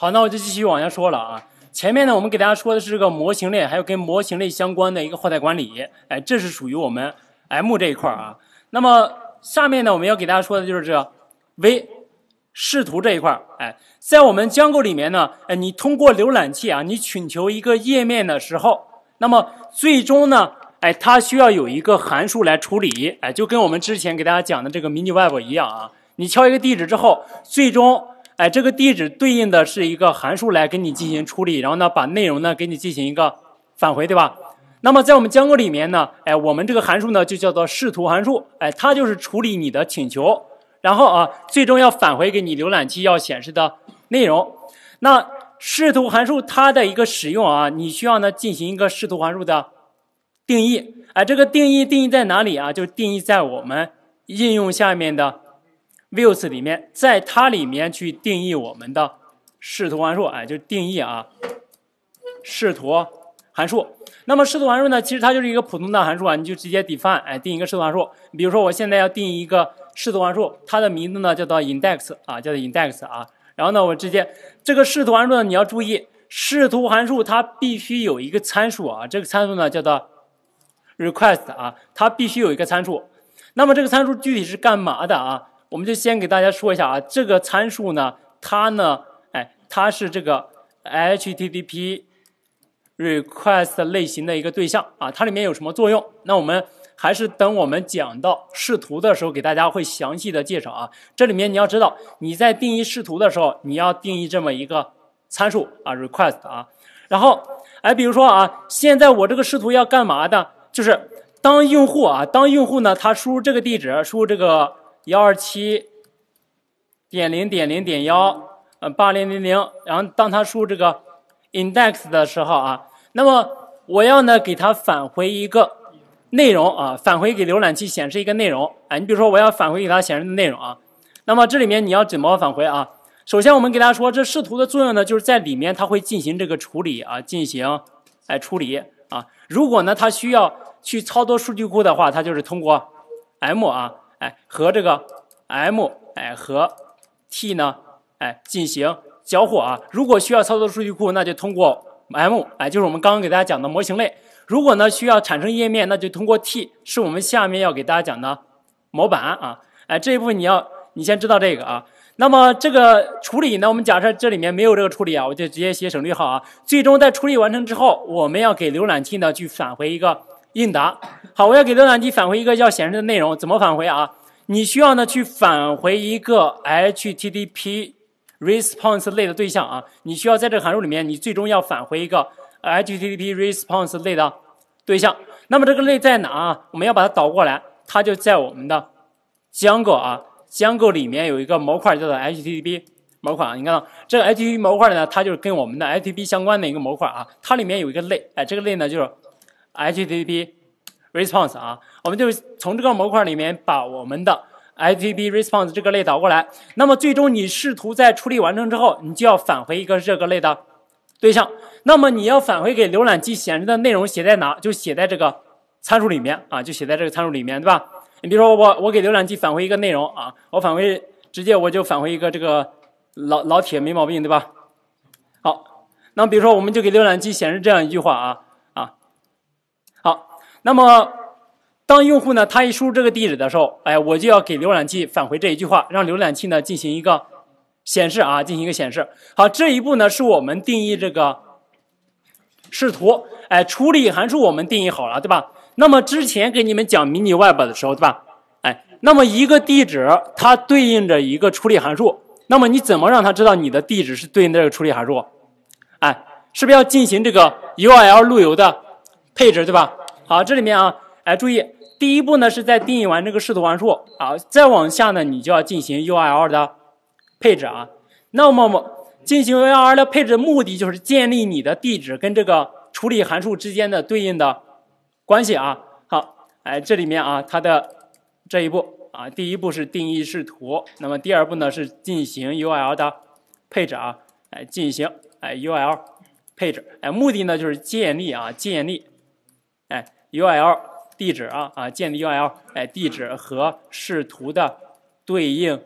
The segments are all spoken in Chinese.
好，那我就继续往下说了啊。前面呢，我们给大家说的是这个模型类，还有跟模型类相关的一个后台管理，哎，这是属于我们 M 这一块儿啊。那么下面呢，我们要给大家说的就是这 V 视图这一块儿，哎，在我们 Django 里面呢，哎，你通过浏览器啊，你请求一个页面的时候，那么最终呢，哎，它需要有一个函数来处理，哎，就跟我们之前给大家讲的这个 Mini Web 一样啊，你敲一个地址之后，最终。哎，这个地址对应的是一个函数来给你进行处理，然后呢，把内容呢给你进行一个返回，对吧？那么在我们 Django 里面呢，哎，我们这个函数呢就叫做视图函数，哎，它就是处理你的请求，然后啊，最终要返回给你浏览器要显示的内容。那视图函数它的一个使用啊，你需要呢进行一个视图函数的定义，哎，这个定义定义在哪里啊？就定义在我们应用下面的。Views 里面，在它里面去定义我们的视图函数，哎，就定义啊视图函数。那么视图函数呢，其实它就是一个普通的函数啊，你就直接 def i n e 哎，定一个视图函数。比如说我现在要定一个视图函数，它的名字呢叫做 index 啊，叫做 index 啊。然后呢，我直接这个视图函数呢，你要注意，视图函数它必须有一个参数啊，这个参数呢叫做 request 啊，它必须有一个参数。那么这个参数具体是干嘛的啊？我们就先给大家说一下啊，这个参数呢，它呢，哎，它是这个 HTTP request 类型的一个对象啊，它里面有什么作用？那我们还是等我们讲到视图的时候，给大家会详细的介绍啊。这里面你要知道，你在定义视图的时候，你要定义这么一个参数啊，request 啊。然后，哎，比如说啊，现在我这个视图要干嘛的？就是当用户啊，当用户呢，他输入这个地址，输入这个。幺二七点零点零点幺呃八零零零，然后当它输这个 index 的时候啊，那么我要呢给它返回一个内容啊，返回给浏览器显示一个内容啊。你比如说我要返回给它显示的内容啊，那么这里面你要怎么返回啊？首先我们给大家说，这视图的作用呢，就是在里面它会进行这个处理啊，进行哎处理啊。如果呢它需要去操作数据库的话，它就是通过 M 啊。哎，和这个 M 哎和 T 呢哎进行交互啊。如果需要操作数据库，那就通过 M 哎，就是我们刚刚给大家讲的模型类。如果呢需要产生页面，那就通过 T，是我们下面要给大家讲的模板啊。哎，这一部分你要你先知道这个啊。那么这个处理呢，我们假设这里面没有这个处理啊，我就直接写省略号啊。最终在处理完成之后，我们要给浏览器呢去返回一个。应答好，我要给浏览器返回一个要显示的内容，怎么返回啊？你需要呢去返回一个 HTTP response 类的对象啊。你需要在这个函数里面，你最终要返回一个 HTTP response 类的对象。那么这个类在哪啊？我们要把它导过来，它就在我们的 Django 啊，Django 里面有一个模块叫做 HTTP 模块啊。你看到这个 HTTP 模块呢，它就是跟我们的 HTTP 相关的一个模块啊。它里面有一个类，哎，这个类呢就是。HTTP response 啊，我们就从这个模块里面把我们的 HTTP response 这个类导过来。那么最终你试图在处理完成之后，你就要返回一个这个类的对象。那么你要返回给浏览器显示的内容写在哪？就写在这个参数里面啊，就写在这个参数里面，对吧？你比如说我我给浏览器返回一个内容啊，我返回直接我就返回一个这个老老铁没毛病，对吧？好，那比如说我们就给浏览器显示这样一句话啊。那么，当用户呢，他一输入这个地址的时候，哎，我就要给浏览器返回这一句话，让浏览器呢进行一个显示啊，进行一个显示。好，这一步呢是我们定义这个视图，哎，处理函数我们定义好了，对吧？那么之前给你们讲迷你 Web 的时候，对吧？哎，那么一个地址它对应着一个处理函数，那么你怎么让他知道你的地址是对应的这个处理函数？哎，是不是要进行这个 URL 路由的配置，对吧？好，这里面啊，哎，注意，第一步呢是在定义完这个视图函数啊，再往下呢，你就要进行 U r L 的配置啊。那么进行 U r L 的配置目的就是建立你的地址跟这个处理函数之间的对应的关系啊。好，哎，这里面啊，它的这一步啊，第一步是定义视图，那么第二步呢是进行 U r L 的配置啊，哎，进行哎 U r L 配置，哎，目的呢就是建立啊，建立。U L 地址啊啊，建立 U L 哎地址和视图的对应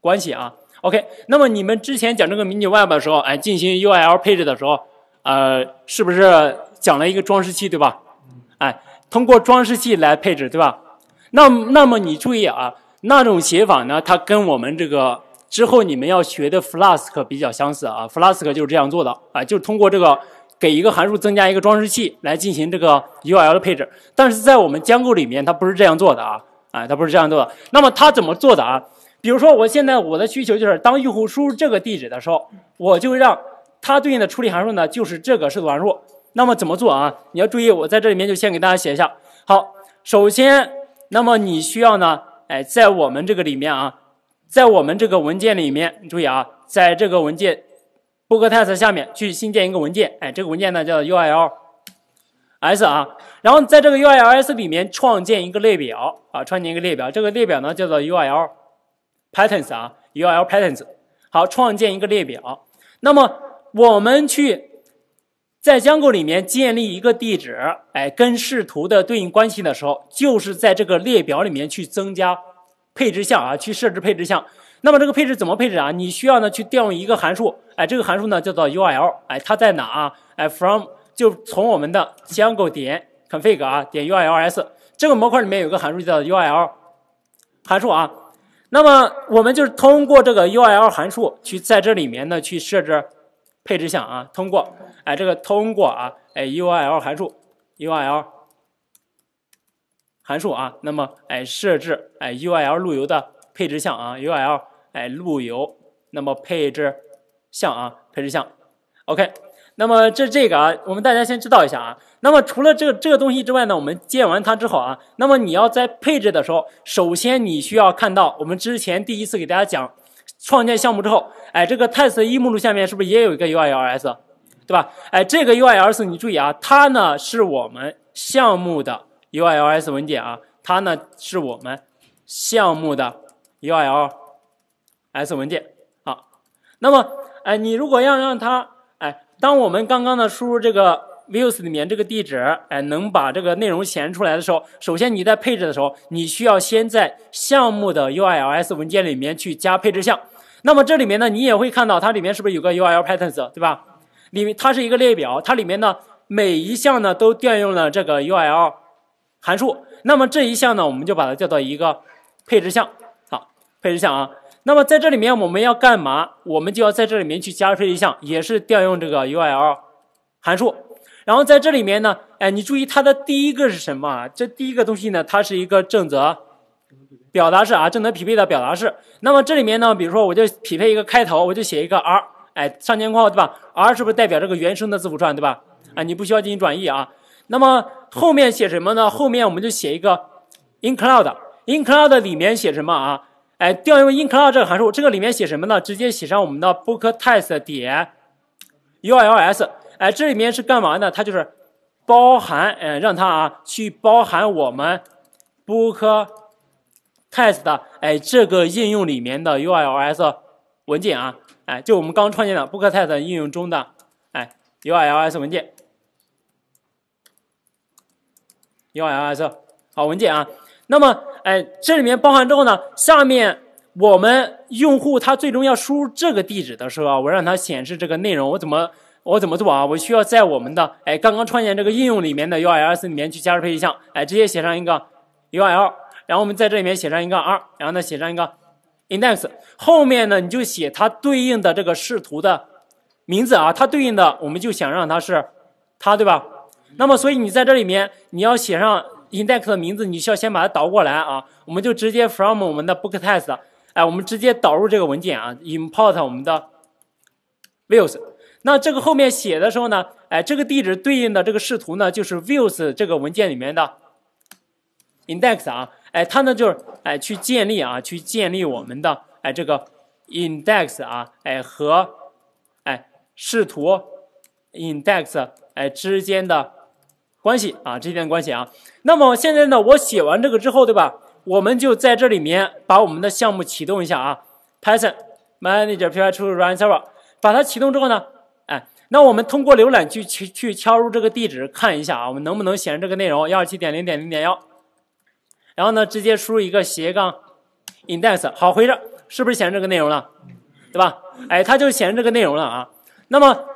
关系啊。OK，那么你们之前讲这个迷你 Web 的时候，哎，进行 U L 配置的时候，呃，是不是讲了一个装饰器，对吧？哎，通过装饰器来配置，对吧？那那么你注意啊，那种写法呢，它跟我们这个之后你们要学的 Flask 比较相似啊，Flask 就是这样做的，啊，就通过这个。给一个函数增加一个装饰器来进行这个 U L 的配置，但是在我们 d 构里面，它不是这样做的啊，哎，它不是这样做的。那么它怎么做的啊？比如说我现在我的需求就是，当用户输入这个地址的时候，我就让它对应的处理函数呢，就是这个视图函数。那么怎么做啊？你要注意，我在这里面就先给大家写一下。好，首先，那么你需要呢，哎，在我们这个里面啊，在我们这个文件里面，注意啊，在这个文件。book test 下面去新建一个文件，哎，这个文件呢叫 URLs 啊，然后在这个 URLs 里面创建一个列表啊，创建一个列表，这个列表呢叫做 u r l patterns 啊，u r l patterns，好，创建一个列表。那么我们去在 Django 里面建立一个地址，哎，跟视图的对应关系的时候，就是在这个列表里面去增加配置项啊，去设置配置项。那么这个配置怎么配置啊？你需要呢去调用一个函数，哎，这个函数呢叫做 URL，哎，它在哪啊？哎，from 就从我们的 Django 点 config 啊，点 URLs 这个模块里面有个函数叫 URL 函数啊。那么我们就是通过这个 URL 函数去在这里面呢去设置配置项啊。通过哎这个通过啊哎 URL 函数 URL 函数啊，那么哎设置哎 URL 路由的。配置项啊，U L，哎，路由。那么配置项啊，配置项，OK。那么这这个啊，我们大家先知道一下啊。那么除了这个这个东西之外呢，我们建完它之后啊，那么你要在配置的时候，首先你需要看到我们之前第一次给大家讲创建项目之后，哎，这个 test 一目录下面是不是也有一个 U I L S，对吧？哎，这个 U I L S 你注意啊，它呢是我们项目的 U I L S 文件啊，它呢是我们项目的。U I L S 文件，好，那么，哎，你如果要让它，哎，当我们刚刚呢输入这个 views 里面这个地址，哎，能把这个内容显示出来的时候，首先你在配置的时候，你需要先在项目的 U I L S 文件里面去加配置项。那么这里面呢，你也会看到它里面是不是有个 U I L Patterns，对吧？里面它是一个列表，它里面呢每一项呢都调用了这个 U I L 函数。那么这一项呢，我们就把它叫做一个配置项。这一项啊，那么在这里面我们要干嘛？我们就要在这里面去加这一项，也是调用这个 U r L 函数。然后在这里面呢，哎，你注意它的第一个是什么啊？这第一个东西呢，它是一个正则表达式啊，正则匹配的表达式。那么这里面呢，比如说我就匹配一个开头，我就写一个 r，哎，上肩括号对吧？r 是不是代表这个原生的字符串对吧？啊，你不需要进行转义啊。那么后面写什么呢？后面我们就写一个 i n c l o u d i n c l o u d 里面写什么啊？哎，调用 include 这个函数，这个里面写什么呢？直接写上我们的 book_test 点 U L S。哎，这里面是干嘛呢？它就是包含，嗯，让它啊去包含我们 book_test 的哎这个应用里面的 U L S 文件啊。哎，就我们刚创建的 book_test 应用中的哎 U L S 文件，U L S 好文件啊。那么，哎，这里面包含之后呢？下面我们用户他最终要输入这个地址的时候啊，我让他显示这个内容，我怎么我怎么做啊？我需要在我们的哎刚刚创建这个应用里面的 URL 里面去加入配对项，哎，直接写上一个 URL，然后我们在这里面写上一个 R，然后呢写上一个 index，后面呢你就写它对应的这个视图的名字啊，它对应的我们就想让它是它对吧？那么所以你在这里面你要写上。index 的名字你需要先把它导过来啊，我们就直接 from 我们的 booktest，哎，我们直接导入这个文件啊，import 我们的 views。那这个后面写的时候呢，哎，这个地址对应的这个视图呢，就是 views 这个文件里面的 index 啊，哎，它呢就是哎去建立啊，去建立我们的哎这个 index 啊，哎和哎视图 index 哎之间的。关系啊，这点关系啊。那么现在呢，我写完这个之后，对吧？我们就在这里面把我们的项目启动一下啊。Python manage.py r t a r t runserver，把它启动之后呢，哎，那我们通过浏览器去去敲入这个地址看一下啊，我们能不能显示这个内容？幺二七点零点零点幺，然后呢，直接输入一个斜杠 index，好，回着，是不是显示这个内容了？对吧？哎，它就显示这个内容了啊。那么。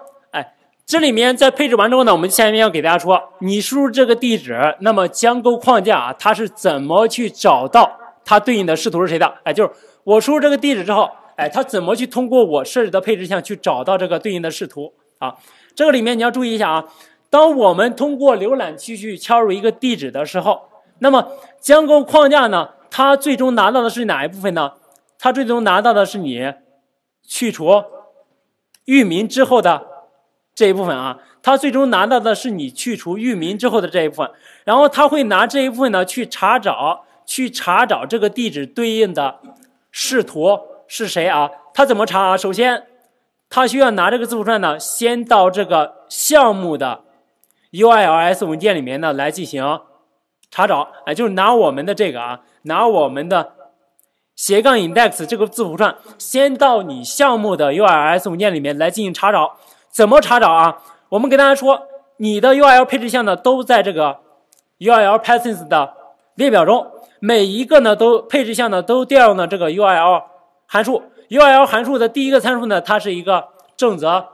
这里面在配置完之后呢，我们下面要给大家说，你输入这个地址，那么江沟框架啊，它是怎么去找到它对应的视图是谁的？哎，就是我输入这个地址之后，哎，它怎么去通过我设置的配置项去找到这个对应的视图啊？这个里面你要注意一下啊。当我们通过浏览器去敲入一个地址的时候，那么江沟框架呢，它最终拿到的是哪一部分呢？它最终拿到的是你去除域名之后的。这一部分啊，他最终拿到的是你去除域名之后的这一部分，然后他会拿这一部分呢去查找，去查找这个地址对应的视图是谁啊？他怎么查啊？首先，他需要拿这个字符串呢，先到这个项目的 U I l S 文件里面呢来进行查找，哎，就是拿我们的这个啊，拿我们的斜杠 index 这个字符串，先到你项目的 U r l S 文件里面来进行查找。怎么查找啊？我们给大家说，你的 U L 配置项呢，都在这个 U L paths 的列表中，每一个呢都配置项呢都调用了这个 U L 函数。U L 函数的第一个参数呢，它是一个正则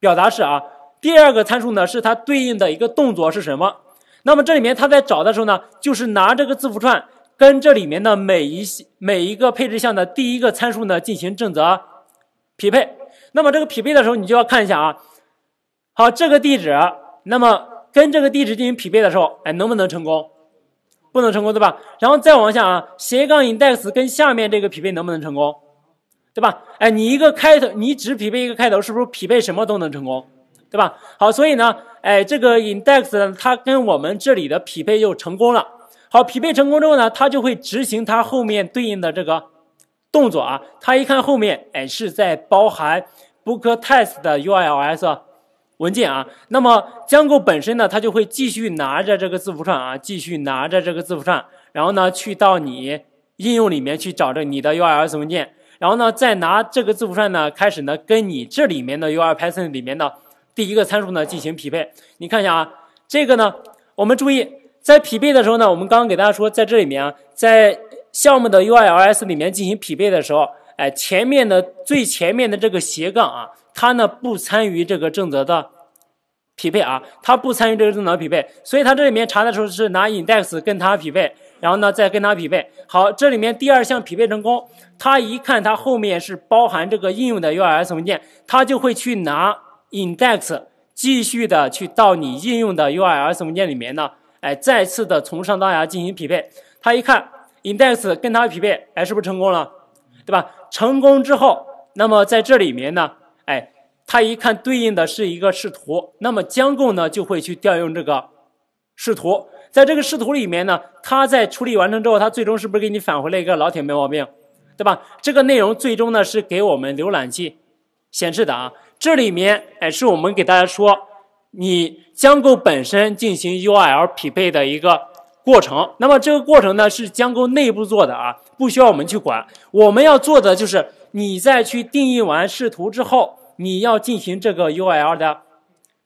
表达式啊，第二个参数呢是它对应的一个动作是什么？那么这里面它在找的时候呢，就是拿这个字符串跟这里面的每一每一个配置项的第一个参数呢进行正则匹配。那么这个匹配的时候，你就要看一下啊，好，这个地址，那么跟这个地址进行匹配的时候，哎，能不能成功？不能成功，对吧？然后再往下啊，斜杠 index 跟下面这个匹配能不能成功，对吧？哎，你一个开头，你只匹配一个开头，是不是匹配什么都能成功，对吧？好，所以呢，哎，这个 index 呢，它跟我们这里的匹配就成功了。好，匹配成功之后呢，它就会执行它后面对应的这个。动作啊，他一看后面，哎，是在包含 book test 的 URLs 文件啊。那么，将够本身呢，它就会继续拿着这个字符串啊，继续拿着这个字符串，然后呢，去到你应用里面去找着你的 URLs 文件，然后呢，再拿这个字符串呢，开始呢，跟你这里面的 URL p y t h e n 里面的第一个参数呢进行匹配。你看一下啊，这个呢，我们注意在匹配的时候呢，我们刚刚给大家说，在这里面啊，在项目的 URLS 里面进行匹配的时候，哎，前面的最前面的这个斜杠啊，它呢不参与这个正则的匹配啊，它不参与这个正则匹配，所以它这里面查的时候是拿 index 跟它匹配，然后呢再跟它匹配。好，这里面第二项匹配成功，它一看它后面是包含这个应用的 URLS 文件，它就会去拿 index 继续的去到你应用的 URLS 文件里面呢，哎，再次的从上到下进行匹配，它一看。index 跟它匹配，哎，是不是成功了？对吧？成功之后，那么在这里面呢，哎，它一看对应的是一个视图，那么将构呢就会去调用这个视图，在这个视图里面呢，它在处理完成之后，它最终是不是给你返回了一个老铁没毛病，对吧？这个内容最终呢是给我们浏览器显示的啊。这里面哎，是我们给大家说，你将构本身进行 URL 匹配的一个。过程，那么这个过程呢是江沟内部做的啊，不需要我们去管。我们要做的就是你在去定义完视图之后，你要进行这个 U L 的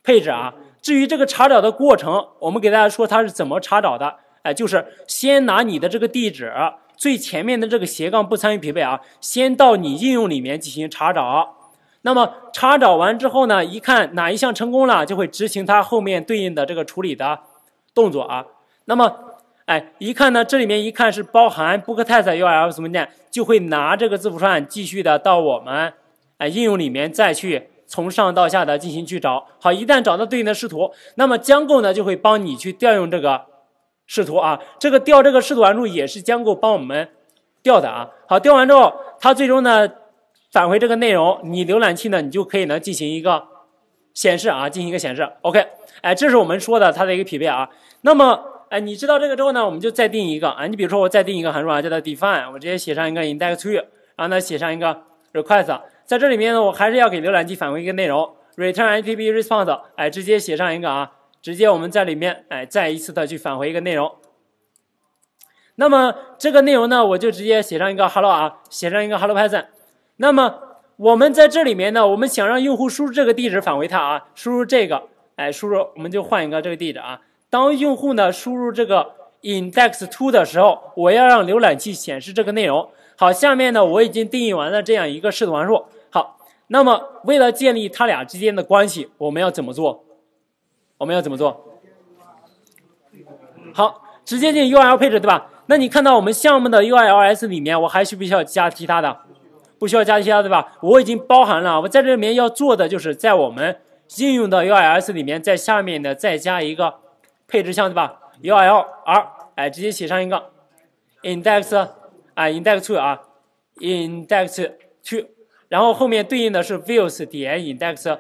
配置啊。至于这个查找的过程，我们给大家说它是怎么查找的。哎，就是先拿你的这个地址最前面的这个斜杠不参与匹配啊，先到你应用里面进行查找。那么查找完之后呢，一看哪一项成功了，就会执行它后面对应的这个处理的动作啊。那么哎，一看呢，这里面一看是包含 book test u r l s 文件，就会拿这个字符串继续的到我们哎应用里面再去从上到下的进行去找。好，一旦找到对应的视图，那么江构呢就会帮你去调用这个视图啊。这个调这个视图函数也是江构帮我们调的啊。好，调完之后它最终呢返回这个内容，你浏览器呢你就可以呢进行一个显示啊，进行一个显示。OK，哎，这是我们说的它的一个匹配啊。那么。哎，你知道这个之后呢，我们就再定一个啊。你比如说，我再定一个函数啊，叫做 define，我直接写上一个 index two，然后呢写上一个 request，在这里面呢，我还是要给浏览器返回一个内容，return a p p response。哎，直接写上一个啊，直接我们在里面哎再一次的去返回一个内容。那么这个内容呢，我就直接写上一个 hello 啊，写上一个 hello python。那么我们在这里面呢，我们想让用户输入这个地址返回它啊，输入这个，哎，输入我们就换一个这个地址啊。当用户呢输入这个 index two 的时候，我要让浏览器显示这个内容。好，下面呢我已经定义完了这样一个视图函数。好，那么为了建立它俩之间的关系，我们要怎么做？我们要怎么做？好，直接进 U r L 配置，对吧？那你看到我们项目的 U r L S 里面，我还需不需要加其他的？不需要加其他，对吧？我已经包含了。我在这里面要做的就是在我们应用的 U r L S 里面，在下面呢再加一个。配置项对吧？URL，哎，直接写上一个 index，啊 i n d e x two 啊，index two，然后后面对应的是 views 点 index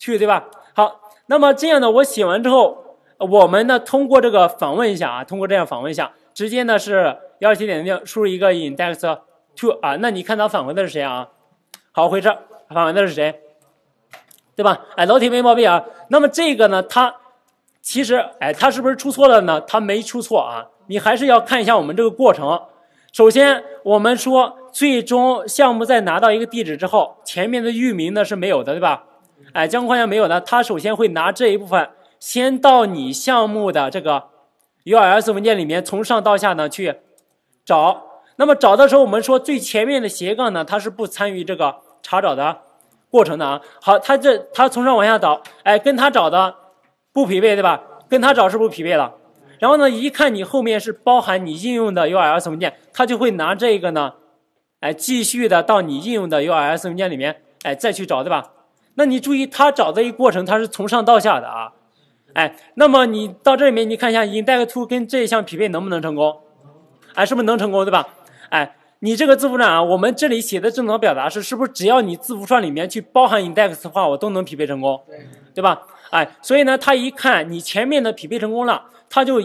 two 对吧？好，那么这样呢，我写完之后，我们呢通过这个访问一下啊，通过这样访问一下，直接呢是幺二七点零，输入一个 index two 啊，那你看它返回的是谁啊？好，回车，返回的是谁？对吧？哎，老铁没毛病啊。那么这个呢，它其实，哎，它是不是出错了呢？它没出错啊。你还是要看一下我们这个过程。首先，我们说最终项目在拿到一个地址之后，前面的域名呢是没有的，对吧？哎，将框架没有呢，它首先会拿这一部分先到你项目的这个 U R S 文件里面，从上到下呢去找。那么找的时候，我们说最前面的斜杠呢，它是不参与这个查找的过程的啊。好，它这它从上往下找，哎，跟它找的。不匹配对吧？跟他找是不是匹配了？然后呢，一看你后面是包含你应用的 URL 文件，他就会拿这个呢，哎，继续的到你应用的 URL 文件里面，哎，再去找对吧？那你注意他找的一过程，他是从上到下的啊，哎，那么你到这里面你看一下，index to 跟这一项匹配能不能成功？哎，是不是能成功对吧？哎。你这个字符串啊，我们这里写的正常表达式，是不是只要你字符串里面去包含 index 的话，我都能匹配成功？对，对吧？哎，所以呢，他一看你前面的匹配成功了，他就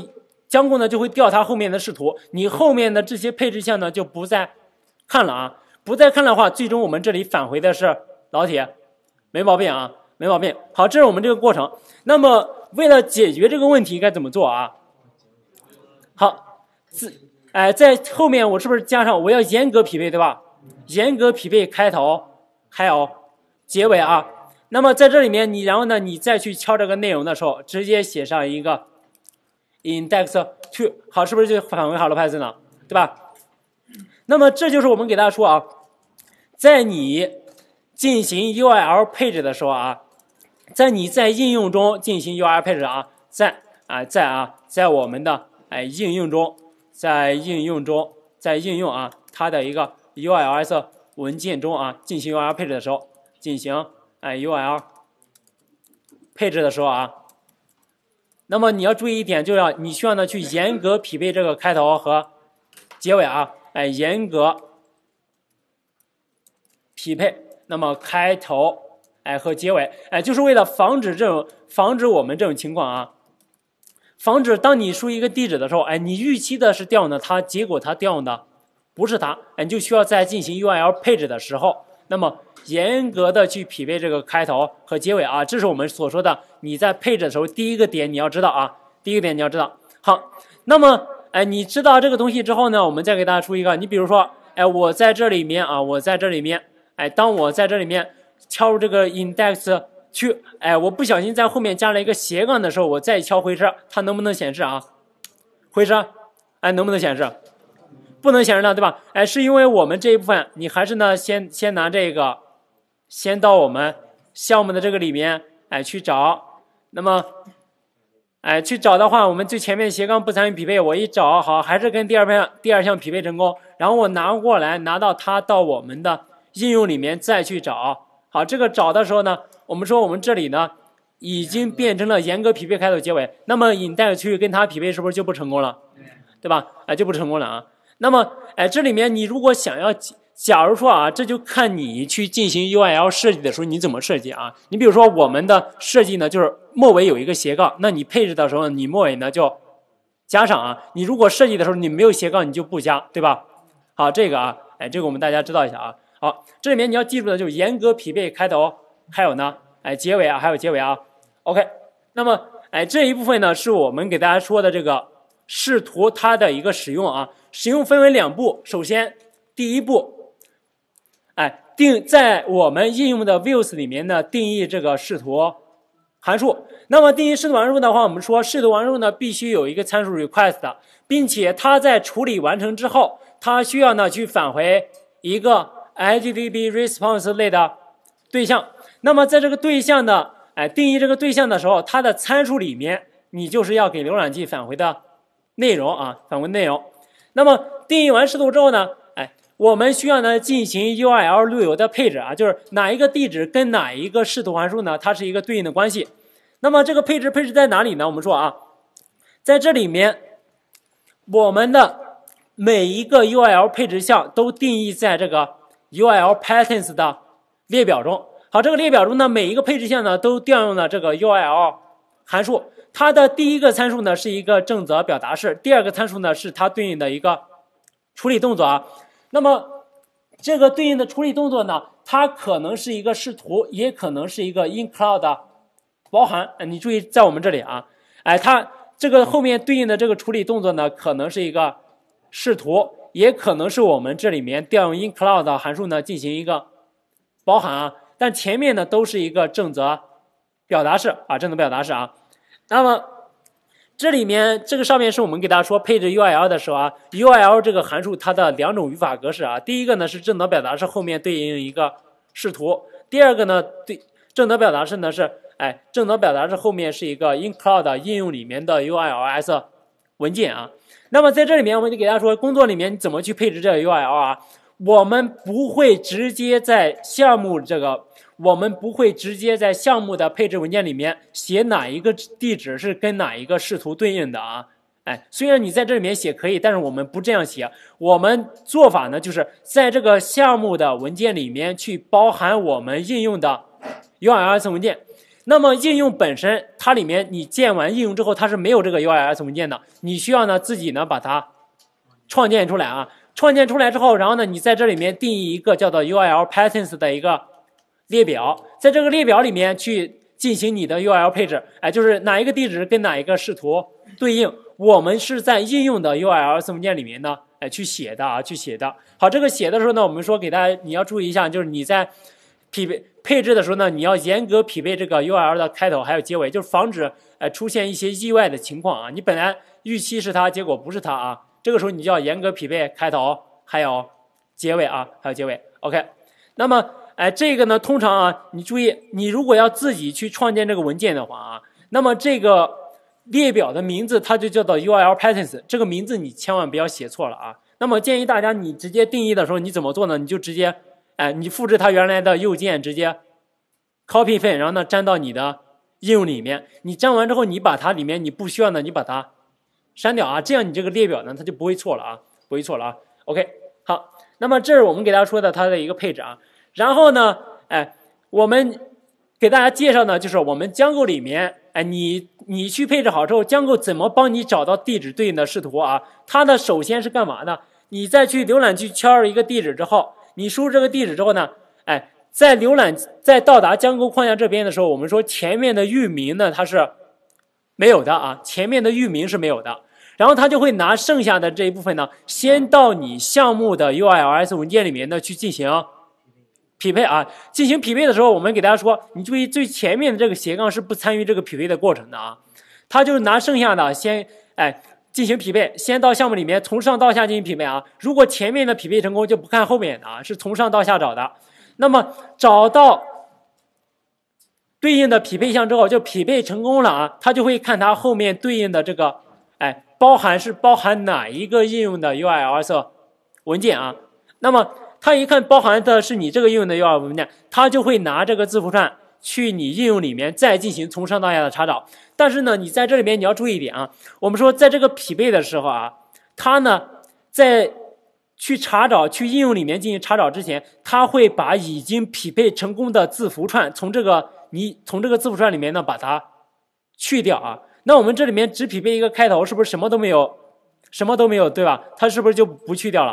将过呢就会调他后面的视图，你后面的这些配置项呢就不再看了啊，不再看的话，最终我们这里返回的是老铁，没毛病啊，没毛病。好，这是我们这个过程。那么为了解决这个问题该怎么做啊？好，自。哎，在后面我是不是加上我要严格匹配，对吧？严格匹配开头、还有结尾啊。那么在这里面你，然后呢，你再去敲这个内容的时候，直接写上一个 index to，好，是不是就返回好了 p y t h o n 呢，对吧？那么这就是我们给大家说啊，在你进行 URL 配置的时候啊，在你在应用中进行 URL 配置啊，在啊在啊在我们的哎应用中。在应用中，在应用啊，它的一个 ULS 文件中啊，进行 UL 配置的时候，进行哎 UL 配置的时候啊，那么你要注意一点，就要你需要呢去严格匹配这个开头和结尾啊，哎，严格匹配，那么开头哎和结尾哎，就是为了防止这种防止我们这种情况啊。防止当你输一个地址的时候，哎，你预期的是用呢，它结果它用的不是它，哎，你就需要在进行 URL 配置的时候，那么严格的去匹配这个开头和结尾啊，这是我们所说的你在配置的时候第一个点你要知道啊，第一个点你要知道。好，那么哎，你知道这个东西之后呢，我们再给大家出一个，你比如说，哎，我在这里面啊，我在这里面，哎，当我在这里面敲入这个 index。去，哎，我不小心在后面加了一个斜杠的时候，我再敲回车，它能不能显示啊？回车，哎，能不能显示？不能显示呢，对吧？哎，是因为我们这一部分，你还是呢，先先拿这个，先到我们项目的这个里面，哎去找，那么，哎去找的话，我们最前面斜杠不参与匹配，我一找好，还是跟第二项第二项匹配成功，然后我拿过来拿到它到我们的应用里面再去找，好，这个找的时候呢。我们说我们这里呢，已经变成了严格匹配开头结尾，那么引带的区域跟它匹配是不是就不成功了？对，吧？哎，就不成功了啊。那么，哎，这里面你如果想要，假如说啊，这就看你去进行 U r L 设计的时候你怎么设计啊。你比如说我们的设计呢，就是末尾有一个斜杠，那你配置的时候你末尾呢就加上啊。你如果设计的时候你没有斜杠，你就不加，对吧？好，这个啊，哎，这个我们大家知道一下啊。好，这里面你要记住的就是严格匹配开头。还有呢，哎，结尾啊，还有结尾啊。OK，那么，哎，这一部分呢，是我们给大家说的这个视图它的一个使用啊。使用分为两步，首先，第一步，哎，定在我们应用的 views 里面呢定义这个视图函数。那么，定义视图函数的话，我们说视图函数呢必须有一个参数 request 并且它在处理完成之后，它需要呢去返回一个 I t p Response 类的对象。那么，在这个对象的哎定义这个对象的时候，它的参数里面，你就是要给浏览器返回的内容啊，返回内容。那么定义完视图之后呢，哎，我们需要呢进行 URL 路由的配置啊，就是哪一个地址跟哪一个视图函数呢，它是一个对应的关系。那么这个配置配置在哪里呢？我们说啊，在这里面，我们的每一个 URL 配置项都定义在这个 URL patterns 的列表中。好，这个列表中的每一个配置项呢，都调用了这个 U I L 函数。它的第一个参数呢是一个正则表达式，第二个参数呢是它对应的一个处理动作啊。那么这个对应的处理动作呢，它可能是一个视图，也可能是一个 i n c l o u d 包含。你注意在我们这里啊，哎，它这个后面对应的这个处理动作呢，可能是一个视图，也可能是我们这里面调用 i n c l o u d 函数呢进行一个包含啊。但前面呢都是一个正则表达式啊，正则表达式啊。那么这里面这个上面是我们给大家说配置 U r L 的时候啊，U r L 这个函数它的两种语法格式啊。第一个呢是正则表达式后面对应一个视图，第二个呢对正则表达式呢是哎正则表达式后面是一个 i n c l o u d 应用里面的 U I L S 文件啊。那么在这里面我们就给大家说工作里面你怎么去配置这个 U r L 啊？我们不会直接在项目这个。我们不会直接在项目的配置文件里面写哪一个地址是跟哪一个视图对应的啊？哎，虽然你在这里面写可以，但是我们不这样写。我们做法呢，就是在这个项目的文件里面去包含我们应用的 URLS 文件。那么应用本身它里面你建完应用之后，它是没有这个 URLS 文件的，你需要呢自己呢把它创建出来啊。创建出来之后，然后呢你在这里面定义一个叫做 URL Patterns 的一个。列表，在这个列表里面去进行你的 URL 配置，哎，就是哪一个地址跟哪一个视图对应，我们是在应用的 URL 文件里面呢，哎，去写的啊，去写的。好，这个写的时候呢，我们说给大家你要注意一下，就是你在匹配配置的时候呢，你要严格匹配这个 URL 的开头还有结尾，就是防止呃出现一些意外的情况啊，你本来预期是它，结果不是它啊，这个时候你就要严格匹配开头还有结尾啊，还有结尾。OK，那么。哎，这个呢，通常啊，你注意，你如果要自己去创建这个文件的话啊，那么这个列表的名字它就叫做 U L Patterns，这个名字你千万不要写错了啊。那么建议大家，你直接定义的时候，你怎么做呢？你就直接，哎，你复制它原来的右键，直接 Copy 份，然后呢粘到你的应用里面。你粘完之后，你把它里面你不需要的，你把它删掉啊，这样你这个列表呢，它就不会错了啊，不会错了啊。OK，好，那么这是我们给大家说的它的一个配置啊。然后呢，哎，我们给大家介绍呢，就是我们江构里面，哎，你你去配置好之后，江构怎么帮你找到地址对应的视图啊？它呢，首先是干嘛呢？你再去浏览器敲一个地址之后，你输入这个地址之后呢，哎，在浏览在到达江构框架这边的时候，我们说前面的域名呢它是没有的啊，前面的域名是没有的，然后它就会拿剩下的这一部分呢，先到你项目的 U I L S 文件里面呢去进行。匹配啊，进行匹配的时候，我们给大家说，你注意最前面的这个斜杠是不参与这个匹配的过程的啊，它就是拿剩下的先哎进行匹配，先到项目里面从上到下进行匹配啊。如果前面的匹配成功，就不看后面的啊，是从上到下找的。那么找到对应的匹配项之后，就匹配成功了啊，它就会看它后面对应的这个哎包含是包含哪一个应用的 URL 文件啊，那么。它一看包含的是你这个应用的 UR 文件，它就会拿这个字符串去你应用里面再进行从上到下的查找。但是呢，你在这里边你要注意一点啊。我们说在这个匹配的时候啊，它呢在去查找去应用里面进行查找之前，它会把已经匹配成功的字符串从这个你从这个字符串里面呢把它去掉啊。那我们这里面只匹配一个开头，是不是什么都没有？什么都没有，对吧？它是不是就不去掉了？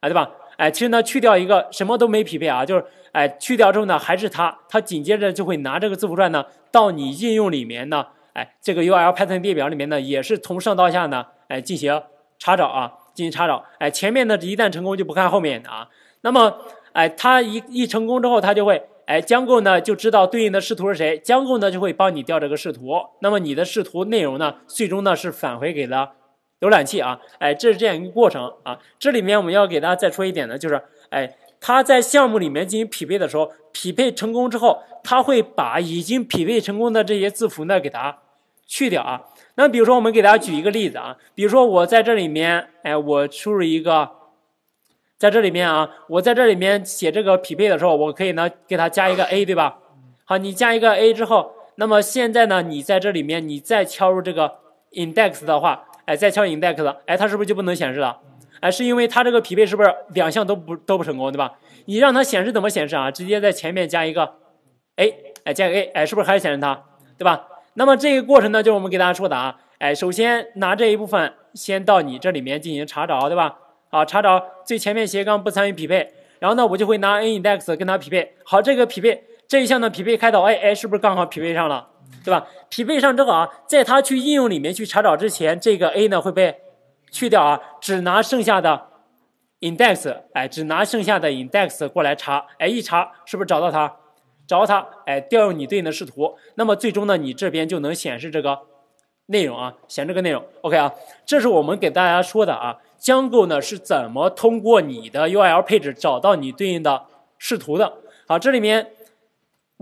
啊，对吧？哎，其实呢，去掉一个什么都没匹配啊，就是哎去掉之后呢，还是它，它紧接着就会拿这个字符串呢到你应用里面呢，哎这个 URL p y t h o n 列表里面呢，也是从上到下呢，哎进行查找啊，进行查找，哎前面呢一旦成功就不看后面的啊，那么哎它一一成功之后，它就会哎将够呢就知道对应的视图是谁，将够呢就会帮你调这个视图，那么你的视图内容呢最终呢是返回给了。浏览器啊，哎，这是这样一个过程啊。这里面我们要给大家再说一点呢，就是哎，它在项目里面进行匹配的时候，匹配成功之后，它会把已经匹配成功的这些字符呢给它去掉啊。那比如说，我们给大家举一个例子啊，比如说我在这里面哎，我输入一个，在这里面啊，我在这里面写这个匹配的时候，我可以呢给它加一个 a 对吧？好，你加一个 a 之后，那么现在呢，你在这里面你再敲入这个 index 的话。哎，再敲 index 的，哎，它是不是就不能显示了？哎，是因为它这个匹配是不是两项都不都不成功，对吧？你让它显示怎么显示啊？直接在前面加一个 a，哎，加个 a，哎，是不是还是显示它，对吧？那么这个过程呢，就是我们给大家说的啊，哎，首先拿这一部分先到你这里面进行查找，对吧？好，查找最前面斜杠不参与匹配，然后呢，我就会拿 index 跟它匹配，好，这个匹配这一项的匹配，开到 a，哎，是不是刚好匹配上了？对吧？匹配上这个啊，在它去应用里面去查找之前，这个 a 呢会被去掉啊，只拿剩下的 index，哎，只拿剩下的 index 过来查，哎，一查是不是找到它？找到它，哎，调用你对应的视图，那么最终呢，你这边就能显示这个内容啊，显示这个内容。OK 啊，这是我们给大家说的啊，江购呢是怎么通过你的 URL 配置找到你对应的视图的。好，这里面。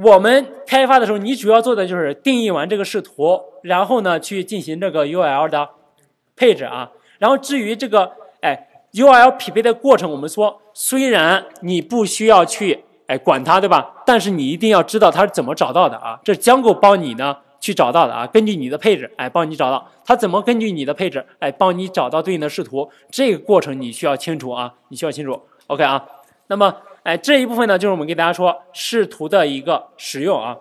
我们开发的时候，你主要做的就是定义完这个视图，然后呢去进行这个 U L 的配置啊。然后至于这个，哎，U L 匹配的过程，我们说虽然你不需要去哎管它，对吧？但是你一定要知道它是怎么找到的啊。这将够帮你呢去找到的啊。根据你的配置，哎，帮你找到它怎么根据你的配置，哎，帮你找到对应的视图。这个过程你需要清楚啊，你需要清楚。OK 啊，那么。哎，这一部分呢，就是我们给大家说视图的一个使用啊。